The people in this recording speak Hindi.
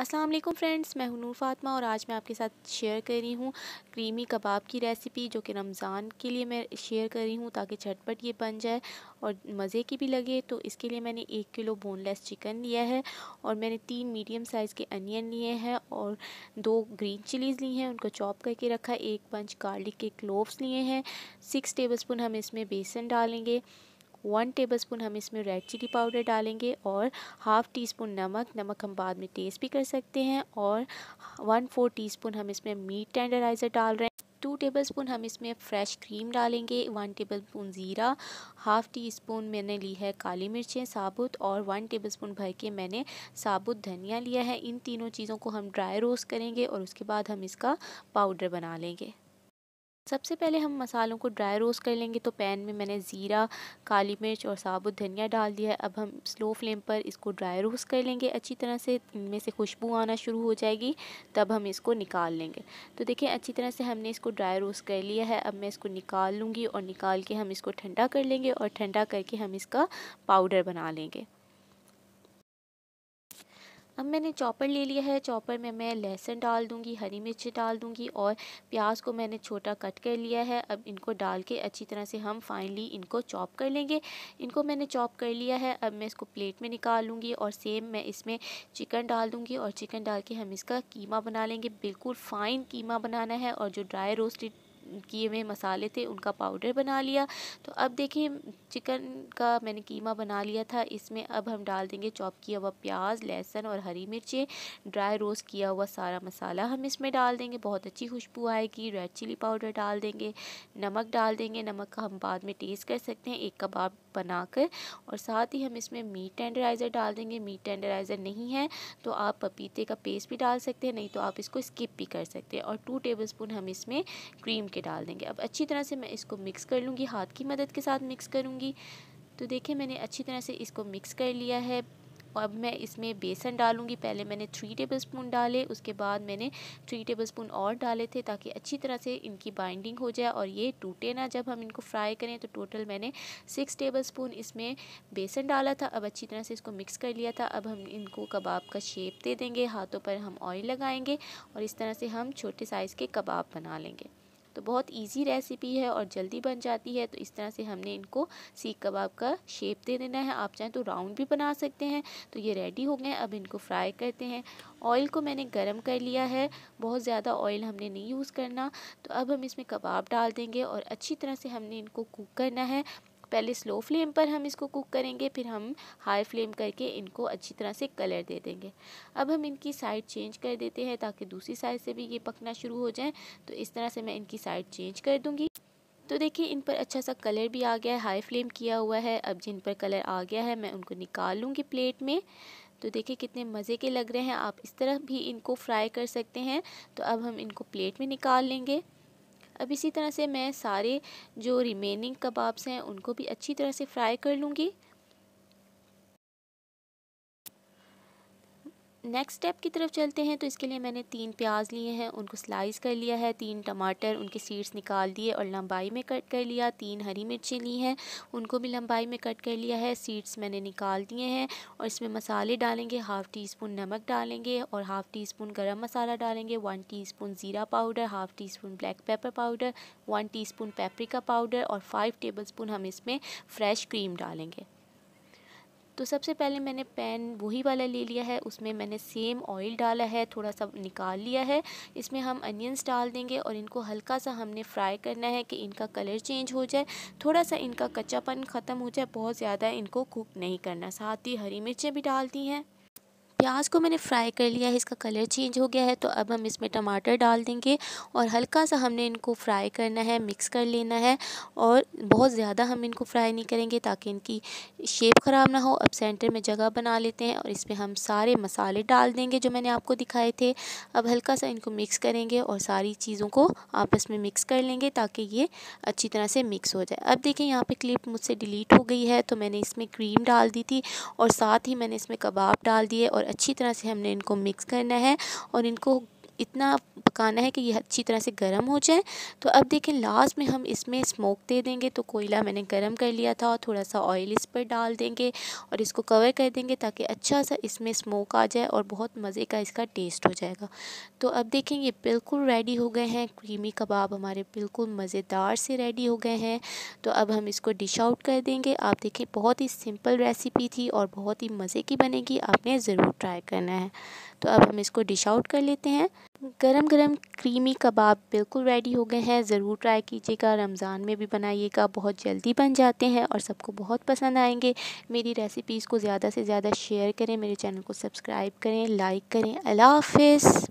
अस्सलाम वालेकुम फ्रेंड्स मैं हूं फातिमा और आज मैं आपके साथ शेयर कर रही हूं क्रीमी कबाब की रेसिपी जो कि रमज़ान के लिए मैं शेयर कर रही हूं ताकि झटपट ये बन जाए और मज़े की भी लगे तो इसके लिए मैंने एक किलो बोनलेस चिकन लिया है और मैंने तीन मीडियम साइज़ के अनियन लिए हैं और दो ग्रीन चिलीज़ ली हैं उनको चॉप करके रखा है एक पंच गार्लिक के क्लोव्स लिए हैं सिक्स टेबल हम इसमें बेसन डालेंगे वन टेबलस्पून हम इसमें रेड चिली पाउडर डालेंगे और हाफ़ टी स्पून नमक नमक हम बाद में टेस्ट भी कर सकते हैं और वन फोर टीस्पून हम इसमें मीट टेंडराइज़र डाल रहे हैं टू टेबल स्पून हम इसमें फ्रेश क्रीम डालेंगे वन टेबल स्पून ज़ीरा हाफ़ टी स्पून मैंने ली है काली मिर्चें साबुत और वन टेबल स्पून भर के मैंने साबुत धनिया लिया है इन तीनों चीज़ों को हम ड्राई रोस्ट करेंगे और उसके बाद हम इसका पाउडर बना लेंगे सबसे पहले हम मसालों को ड्राई रोस्ट कर लेंगे तो पैन में मैंने ज़ीरा काली मिर्च और साबुत धनिया डाल दिया है अब हम स्लो फ्लेम पर इसको ड्राई रोस्ट कर लेंगे अच्छी तरह से इनमें से खुशबू आना शुरू हो जाएगी तब हम इसको निकाल लेंगे तो देखिए अच्छी तरह से हमने इसको ड्राई रोस्ट कर लिया है अब मैं इसको निकाल लूँगी और निकाल के हम इसको ठंडा कर लेंगे और ठंडा करके हम इसका पाउडर बना लेंगे अब मैंने चॉपर ले लिया है चॉपर में मैं लहसुन डाल दूंगी हरी मिर्च डाल दूँगी और प्याज को मैंने छोटा कट कर लिया है अब इनको डाल के अच्छी तरह से हम फाइनली इनको चॉप कर लेंगे इनको मैंने चॉप कर लिया है अब मैं इसको प्लेट में निकाल लूँगी और सेम मैं इसमें चिकन डाल दूँगी और चिकन डाल के हम इसका कीमा बना लेंगे बिल्कुल फ़ाइन कीमा बनाना है और जो ड्राई रोस्टेड किए हुए मसाले थे उनका पाउडर बना लिया तो अब देखिए चिकन का मैंने कीमा बना लिया था इसमें अब हम डाल देंगे चॉप किया हुआ प्याज लहसुन और हरी मिर्चें ड्राई रोस्ट किया हुआ सारा मसाला हम इसमें डाल देंगे बहुत अच्छी खुशबू आएगी रेड चिली पाउडर डाल देंगे नमक डाल देंगे नमक का हम बाद में टेस्ट कर सकते हैं एक कबाब बनाकर और साथ ही हम इसमें मीट टेंडराइज़र डाल देंगे मीट टेंडराइज़र नहीं है तो आप पपीते का पेस्ट भी डाल सकते हैं नहीं तो आप इसको स्किप भी कर सकते हैं और टू टेबलस्पून हम इसमें क्रीम के डाल देंगे अब अच्छी तरह से मैं इसको मिक्स कर लूँगी हाथ की मदद के साथ मिक्स करूँगी तो देखिए मैंने अच्छी तरह से इसको मिक्स कर लिया है और अब मैं इसमें बेसन डालूंगी पहले मैंने थ्री टेबल स्पून डाले उसके बाद मैंने थ्री टेबल स्पून और डाले थे ताकि अच्छी तरह से इनकी बाइंडिंग हो जाए और ये टूटे ना जब हम इनको फ्राई करें तो टोटल मैंने सिक्स टेबल स्पून इसमें बेसन डाला था अब अच्छी तरह से इसको मिक्स कर लिया था अब हम इनको कबाब का शेप दे देंगे हाथों पर हम ऑयल लगाएँगे और इस तरह से हम छोटे साइज़ के कबाब बना लेंगे तो बहुत इजी रेसिपी है और जल्दी बन जाती है तो इस तरह से हमने इनको सीख कबाब का शेप दे देना है आप चाहें तो राउंड भी बना सकते हैं तो ये रेडी हो गए अब इनको फ्राई करते हैं ऑयल को मैंने गर्म कर लिया है बहुत ज़्यादा ऑयल हमने नहीं यूज़ करना तो अब हम इसमें कबाब डाल देंगे और अच्छी तरह से हमने इनको कुक करना है पहले स्लो फ्लेम पर हम इसको कुक करेंगे फिर हम हाई फ्लेम करके इनको अच्छी तरह से कलर दे देंगे अब हम इनकी साइड चेंज कर देते हैं ताकि दूसरी साइड से भी ये पकना शुरू हो जाए तो इस तरह से मैं इनकी साइड चेंज कर दूँगी तो देखिए इन पर अच्छा सा कलर भी आ गया है हाई फ्लेम किया हुआ है अब जिन पर कलर आ गया है मैं उनको निकाल लूँगी प्लेट में तो देखिए कितने मज़े के लग रहे हैं आप इस तरह भी इनको फ्राई कर सकते हैं तो अब हम इनको प्लेट में निकाल लेंगे अब इसी तरह से मैं सारे जो रिमेनिंग कबाब्स हैं उनको भी अच्छी तरह से फ्राई कर लूँगी नेक्स्ट स्टेप की तरफ चलते हैं तो इसके लिए मैंने तीन प्याज लिए हैं उनको स्लाइस कर लिया है तीन टमाटर उनके सीड्स निकाल दिए और लंबाई में कट कर लिया तीन हरी मिर्चें ली हैं उनको भी लंबाई में कट कर लिया है सीड्स मैंने निकाल दिए हैं और इसमें मसाले डालेंगे हाफ़ टी स्पून नमक डालेंगे और हाफ़ टी स्पून गर्म मसाला डालेंगे वन टी स्पून ज़ीरा powder half teaspoon black pepper powder one teaspoon paprika powder और फाइव टेबल स्पून हम इसमें फ़्रेश क्रीम डालेंगे तो सबसे पहले मैंने पैन वही वाला ले लिया है उसमें मैंने सेम ऑयल डाला है थोड़ा सा निकाल लिया है इसमें हम अनियंस डाल देंगे और इनको हल्का सा हमने फ्राई करना है कि इनका कलर चेंज हो जाए थोड़ा सा इनका कच्चापन ख़त्म हो जाए बहुत ज़्यादा इनको कुक नहीं करना साथ ही हरी मिर्चें भी डालती हैं प्याज को मैंने फ्राई कर लिया है इसका कलर चेंज हो गया है तो अब हम इसमें टमाटर डाल देंगे और हल्का सा हमने इनको फ्राई करना है मिक्स कर लेना है और बहुत ज़्यादा हम इनको फ्राई नहीं करेंगे ताकि इनकी शेप ख़राब ना हो अब सेंटर में जगह बना लेते हैं और इसमें हम सारे मसाले डाल देंगे जो मैंने आपको दिखाए थे अब हल्का सा इनको मिक्स करेंगे और सारी चीज़ों को आपस में मिक्स कर लेंगे ताकि ये अच्छी तरह से मिक्स हो जाए अब देखें यहाँ पर क्लिप मुझसे डिलीट हो गई है तो मैंने इसमें क्रीम डाल दी थी और साथ ही मैंने इसमें कबाब डाल दिए और अच्छी तरह से हमने इनको मिक्स करना है और इनको इतना पकाना है कि यह अच्छी तरह से गर्म हो जाए तो अब देखें लास्ट में हम इसमें स्मोक दे देंगे तो कोयला मैंने गर्म कर लिया था और थोड़ा सा ऑयल इस पर डाल देंगे और इसको कवर कर देंगे ताकि अच्छा सा इसमें स्मोक आ जाए और बहुत मज़े का इसका टेस्ट हो जाएगा तो अब देखें ये बिल्कुल रेडी हो गए हैं क्रीमी कबाब हमारे बिल्कुल मज़ेदार से रेडी हो गए हैं तो अब हम इसको डिश आउट कर देंगे आप देखें बहुत ही सिंपल रेसिपी थी और बहुत ही मज़े की बनेगी आपने ज़रूर ट्राई करना है तो अब हम इसको डिश आउट कर लेते हैं गरम गरम क्रीमी कबाब बिल्कुल रेडी हो गए हैं ज़रूर ट्राई कीजिएगा रमज़ान में भी बनाइएगा बहुत जल्दी बन जाते हैं और सबको बहुत पसंद आएंगे मेरी रेसिपीज़ को ज़्यादा से ज़्यादा शेयर करें मेरे चैनल को सब्सक्राइब करें लाइक करें अल्लाह हाफिज़